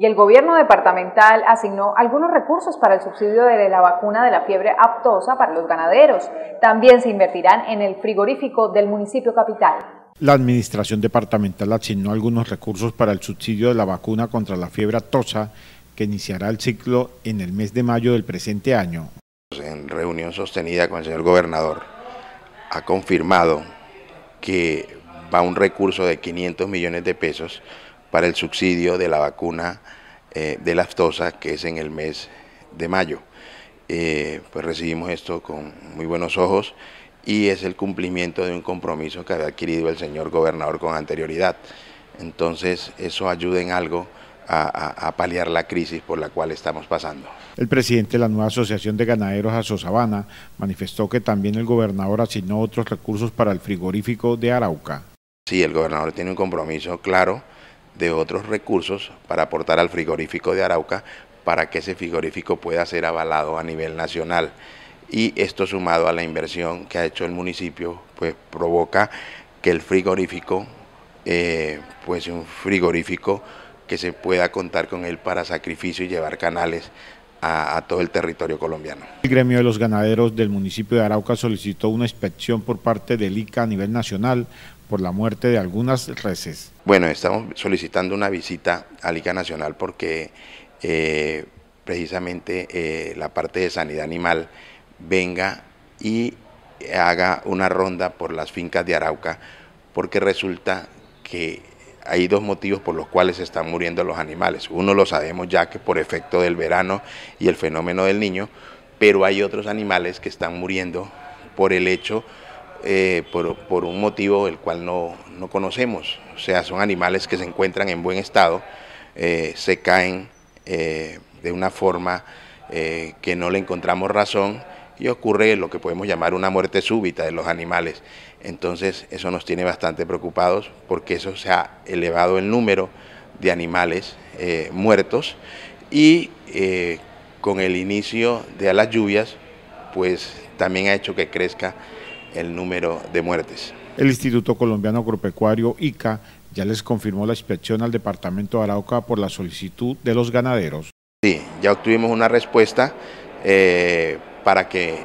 y el gobierno departamental asignó algunos recursos para el subsidio de la vacuna de la fiebre aptosa para los ganaderos. También se invertirán en el frigorífico del municipio capital. La Administración Departamental asignó algunos recursos para el subsidio de la vacuna contra la fiebre aptosa que iniciará el ciclo en el mes de mayo del presente año. En reunión sostenida con el señor gobernador, ha confirmado que va un recurso de 500 millones de pesos para el subsidio de la vacuna eh, de la aftosa, que es en el mes de mayo. Eh, pues recibimos esto con muy buenos ojos y es el cumplimiento de un compromiso que había adquirido el señor gobernador con anterioridad. Entonces, eso ayuda en algo. A, paliar la crisis por la cual estamos pasando. El presidente de la nueva Asociación de Ganaderos Asosabana manifestó que también el gobernador asignó otros recursos para el frigorífico de Arauca. Sí, el gobernador tiene un compromiso claro de otros recursos para aportar al frigorífico de Arauca para que ese frigorífico pueda ser avalado a nivel nacional. Y esto sumado a la inversión que ha hecho el municipio, pues provoca que el frigorífico, eh, pues un frigorífico que se pueda contar con él para sacrificio y llevar canales a, a, todo el territorio colombiano. El gremio de los ganaderos del municipio de Arauca solicitó una inspección por parte del ICA a nivel nacional por la muerte de algunas reses. Bueno, estamos solicitando una visita a Liga Nacional porque eh, precisamente eh, la parte de sanidad animal venga y haga una ronda por las fincas de Arauca, porque resulta que hay dos motivos por los cuales están muriendo los animales. Uno lo sabemos ya que por efecto del verano y el fenómeno del niño, pero hay otros animales que están muriendo por el hecho eh, por, un motivo el cual no, conocemos. O sea, son animales que se encuentran en buen estado, eh, se caen eh, de una forma que no le encontramos razón y ocurre lo que podemos llamar una muerte súbita de los animales. Entonces eso nos tiene bastante preocupados porque eso se ha elevado el número de animales muertos y con el inicio de las lluvias pues también ha hecho que crezca el número de muertes. El Instituto Colombiano Agropecuario ICA ya les confirmó la inspección al departamento de Arauca por la solicitud de los ganaderos. Sí, ya obtuvimos una respuesta eh, para que eh,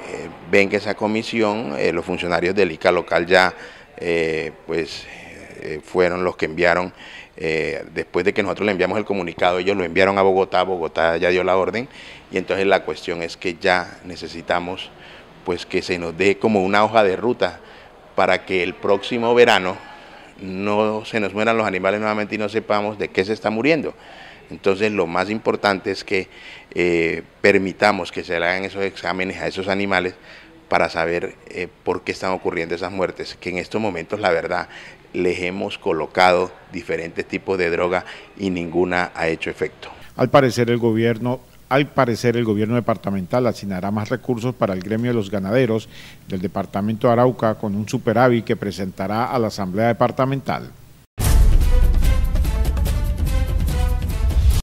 venga esa comisión. Eh, los funcionarios del ICA local ya pues, fueron los que enviaron, después de que nosotros le enviamos el comunicado, ellos lo enviaron a Bogotá, Bogotá ya dio la orden y entonces la cuestión es que ya necesitamos pues que se nos dé como una hoja de ruta para que el próximo verano no se nos mueran los animales nuevamente y no sepamos de qué se está muriendo. Entonces lo más importante es que eh, permitamos que se le hagan esos exámenes a esos animales para saber eh, por qué están ocurriendo esas muertes, que en estos momentos la verdad les hemos colocado diferentes tipos de droga y ninguna ha hecho efecto. Al parecer el gobierno al parecer, el gobierno departamental asignará más recursos para el gremio de los ganaderos del departamento de Arauca con un superávit que presentará a la Asamblea Departamental.